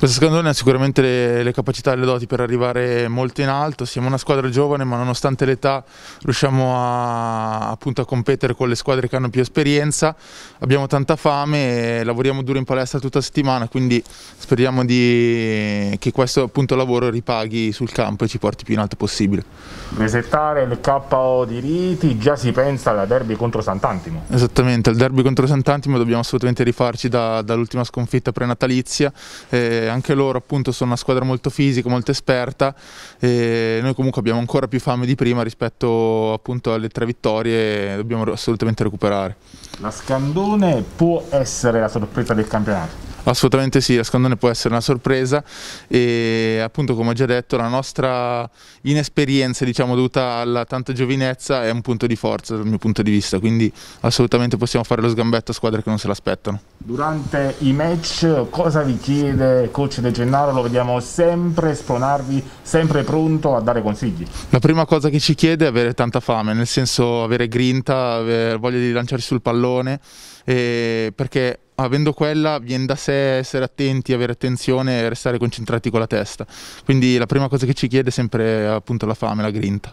Questa seconda ha sicuramente le, le, capacità e le doti per arrivare molto in alto, siamo una squadra giovane ma nonostante l'età riusciamo a, appunto, a competere con le squadre che hanno più esperienza, abbiamo tanta fame e lavoriamo duro in palestra tutta la settimana quindi speriamo di, che questo appunto, lavoro ripaghi sul campo e ci porti più in alto possibile. Resettare il KO di Riti, già si pensa alla derby contro Sant'Antimo. Esattamente, al derby contro Sant'Antimo dobbiamo assolutamente rifarci da, dall'ultima sconfitta prenatalizia. Eh, anche loro appunto sono una squadra molto fisica, molto esperta e noi comunque abbiamo ancora più fame di prima rispetto appunto alle tre vittorie, dobbiamo assolutamente recuperare. La Scandone può essere la sorpresa del campionato? Assolutamente sì, la scandone può essere una sorpresa e appunto come ho già detto la nostra inesperienza diciamo dovuta alla tanta giovinezza è un punto di forza dal mio punto di vista, quindi assolutamente possiamo fare lo sgambetto a squadre che non se l'aspettano. Durante i match cosa vi chiede coach De Gennaro? Lo vediamo sempre spronarvi, sempre pronto a dare consigli. La prima cosa che ci chiede è avere tanta fame, nel senso avere grinta, avere voglia di lanciarsi sul pallone perché avendo quella viene da sé essere attenti, avere attenzione e restare concentrati con la testa. Quindi la prima cosa che ci chiede è sempre appunto la fame, la grinta.